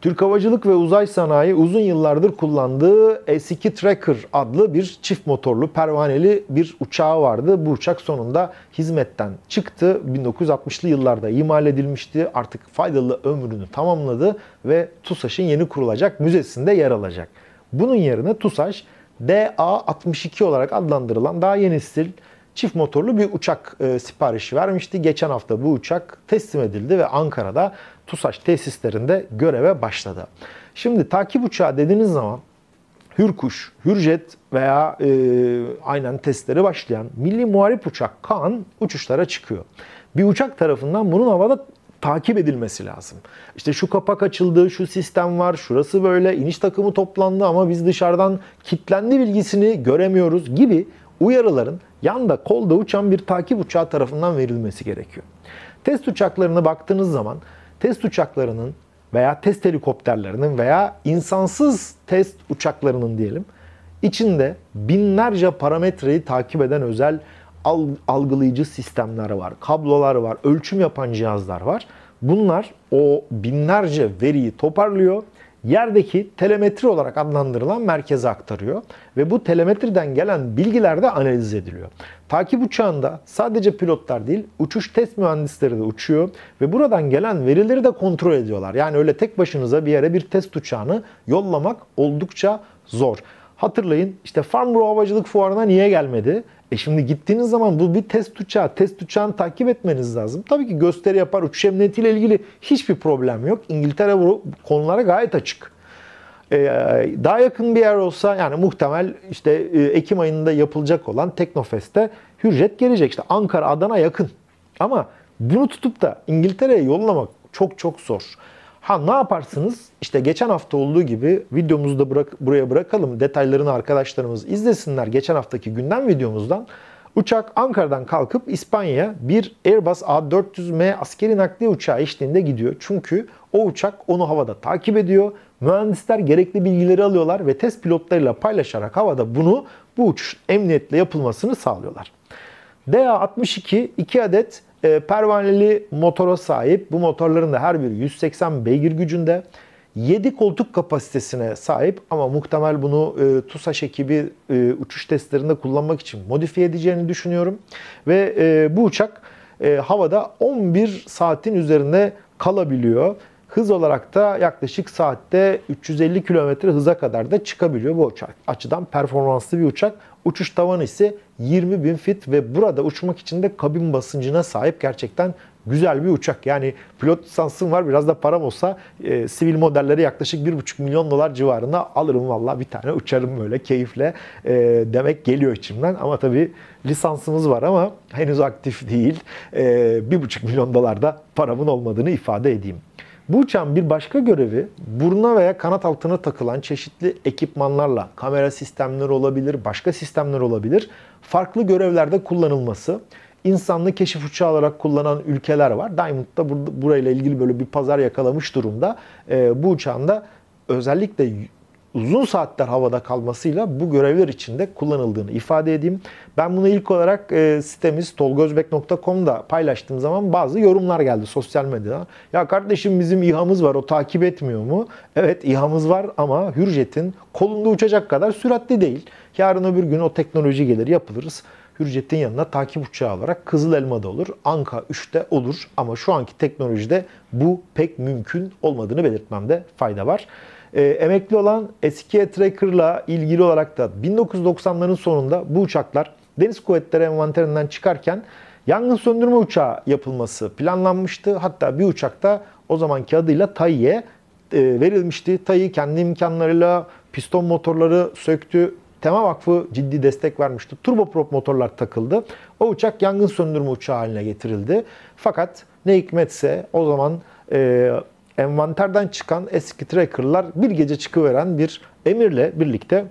Türk Havacılık ve Uzay Sanayi uzun yıllardır kullandığı e S-2 Tracker adlı bir çift motorlu pervaneli bir uçağı vardı. Bu uçak sonunda hizmetten çıktı. 1960'lı yıllarda imal edilmişti. Artık faydalı ömrünü tamamladı ve TUSAŞ'ın yeni kurulacak müzesinde yer alacak. Bunun yerine TUSAŞ DA-62 olarak adlandırılan daha yeni stil çift motorlu bir uçak e, siparişi vermişti. Geçen hafta bu uçak teslim edildi ve Ankara'da TUSAŞ tesislerinde göreve başladı. Şimdi takip uçağı dediğiniz zaman Hürkuş, Hürjet veya e, aynen testleri başlayan milli muharip uçak Kaan uçuşlara çıkıyor. Bir uçak tarafından bunun havada takip edilmesi lazım. İşte şu kapak açıldı, şu sistem var, şurası böyle, iniş takımı toplandı ama biz dışarıdan kitlendi bilgisini göremiyoruz gibi uyarıların yanda kolda uçan bir takip uçağı tarafından verilmesi gerekiyor. Test uçaklarına baktığınız zaman test uçaklarının veya test helikopterlerinin veya insansız test uçaklarının diyelim içinde binlerce parametreyi takip eden özel algılayıcı sistemler var, kablolar var, ölçüm yapan cihazlar var. Bunlar o binlerce veriyi toparlıyor yerdeki telemetri olarak adlandırılan merkeze aktarıyor ve bu telemetriden gelen bilgiler de analiz ediliyor. Takip uçağında sadece pilotlar değil, uçuş test mühendisleri de uçuyor ve buradan gelen verileri de kontrol ediyorlar. Yani öyle tek başınıza bir yere bir test uçağını yollamak oldukça zor. Hatırlayın işte Farm Havacılık Fuarı'na niye gelmedi? E şimdi gittiğiniz zaman bu bir test uçağı. Test uçağını takip etmeniz lazım. Tabii ki gösteri yapar. Uçuş emniyetiyle ilgili hiçbir problem yok. İngiltere bu konulara gayet açık. Ee, daha yakın bir yer olsa yani muhtemel işte e, Ekim ayında yapılacak olan Teknofest'te Hürjet gelecek. İşte Ankara, Adana yakın. Ama bunu tutup da İngiltere'ye yollamak çok çok zor. Ha ne yaparsınız? İşte geçen hafta olduğu gibi videomuzu da bırak, buraya bırakalım. Detaylarını arkadaşlarımız izlesinler. Geçen haftaki gündem videomuzdan uçak Ankara'dan kalkıp İspanya'ya bir Airbus A400M askeri nakliye uçağı eşliğinde gidiyor. Çünkü o uçak onu havada takip ediyor. Mühendisler gerekli bilgileri alıyorlar ve test pilotlarıyla paylaşarak havada bunu bu uçuş emniyetle yapılmasını sağlıyorlar. DA-62 2 adet e, pervaneli motora sahip. Bu motorların da her biri 180 beygir gücünde. 7 koltuk kapasitesine sahip ama muhtemel bunu e, TUSAŞ ekibi e, uçuş testlerinde kullanmak için modifiye edeceğini düşünüyorum. Ve e, bu uçak e, havada 11 saatin üzerinde kalabiliyor. Hız olarak da yaklaşık saatte 350 km hıza kadar da çıkabiliyor bu uçak. Açıdan performanslı bir uçak. Uçuş tavanı ise 20 bin fit ve burada uçmak için de kabin basıncına sahip gerçekten güzel bir uçak. Yani pilot lisansım var biraz da param olsa e, sivil modelleri yaklaşık 1,5 milyon dolar civarında alırım valla bir tane uçarım böyle keyifle e, demek geliyor içimden. Ama tabii lisansımız var ama henüz aktif değil. E, 1,5 milyon dolar da paramın olmadığını ifade edeyim. Bu uçağın bir başka görevi buruna veya kanat altına takılan çeşitli ekipmanlarla, kamera sistemleri olabilir, başka sistemler olabilir, farklı görevlerde kullanılması. İnsanlı keşif uçağı olarak kullanan ülkeler var. Diamond da burayla ilgili böyle bir pazar yakalamış durumda. Ee, bu uçağın da özellikle uzun saatler havada kalmasıyla bu görevler içinde kullanıldığını ifade edeyim. Ben bunu ilk olarak e, sitemiz tolgozbek.com'da paylaştığım zaman bazı yorumlar geldi sosyal medyada. Ya kardeşim bizim İHA'mız var o takip etmiyor mu? Evet İHA'mız var ama Hürjet'in kolunda uçacak kadar süratli değil. Yarın öbür gün o teknoloji gelir yapılırız. Hürjet'in yanına takip uçağı olarak Kızıl Elma'da olur. Anka 3'te olur ama şu anki teknolojide bu pek mümkün olmadığını belirtmemde fayda var e, emekli olan eski Tracker'la ilgili olarak da 1990'ların sonunda bu uçaklar Deniz Kuvvetleri envanterinden çıkarken yangın söndürme uçağı yapılması planlanmıştı. Hatta bir uçak da o zamanki adıyla TAİ'ye e, verilmişti. TAİ kendi imkanlarıyla piston motorları söktü. Tema Vakfı ciddi destek vermişti. Turboprop motorlar takıldı. O uçak yangın söndürme uçağı haline getirildi. Fakat ne hikmetse o zaman e, envanterden çıkan eski tracker'lar bir gece çıkıveren bir emirle birlikte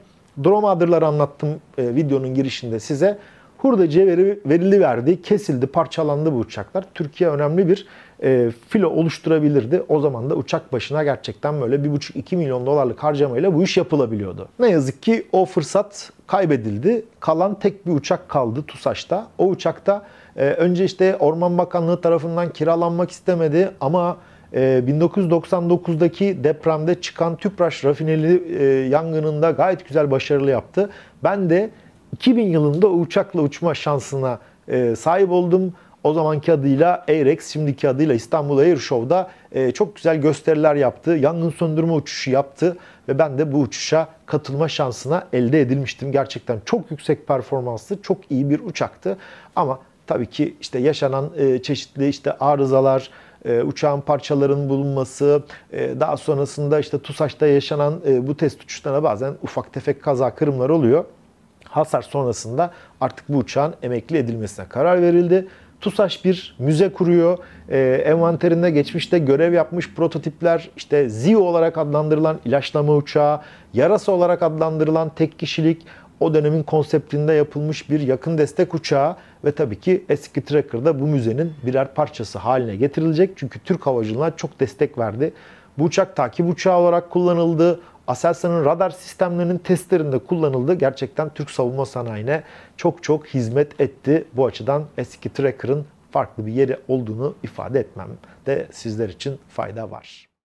drone dromaderları anlattım e, videonun girişinde size. Hurdacıya veri, verili verdi, kesildi, parçalandı bu uçaklar. Türkiye önemli bir e, filo oluşturabilirdi. O zaman da uçak başına gerçekten böyle 1,5-2 milyon dolarlık harcamayla bu iş yapılabiliyordu. Ne yazık ki o fırsat kaybedildi. Kalan tek bir uçak kaldı TUSAŞ'ta. O uçakta e, önce işte Orman Bakanlığı tarafından kiralanmak istemedi ama 1999'daki ee, depremde çıkan Tüpraş rafineri e, yangınında gayet güzel başarılı yaptı. Ben de 2000 yılında uçakla uçma şansına e, sahip oldum. O zamanki adıyla Airex, şimdiki adıyla İstanbul Air Show'da e, çok güzel gösteriler yaptı. Yangın söndürme uçuşu yaptı ve ben de bu uçuşa katılma şansına elde edilmiştim. Gerçekten çok yüksek performanslı, çok iyi bir uçaktı. Ama tabii ki işte yaşanan çeşitli işte arızalar, e, uçağın parçalarının bulunması, e, daha sonrasında işte TUSAŞ'ta yaşanan e, bu test uçuşlarına bazen ufak tefek kaza kırımlar oluyor. Hasar sonrasında artık bu uçağın emekli edilmesine karar verildi. TUSAŞ bir müze kuruyor. E, envanterinde geçmişte görev yapmış prototipler, işte ZIO olarak adlandırılan ilaçlama uçağı, yarasa olarak adlandırılan tek kişilik, o dönemin konseptinde yapılmış bir yakın destek uçağı ve tabii ki eski Tracker da bu müzenin birer parçası haline getirilecek. Çünkü Türk Havacılığı'na çok destek verdi. Bu uçak takip uçağı olarak kullanıldı. Aselsan'ın radar sistemlerinin testlerinde kullanıldı. Gerçekten Türk savunma sanayine çok çok hizmet etti. Bu açıdan eski Tracker'ın farklı bir yeri olduğunu ifade etmem de sizler için fayda var.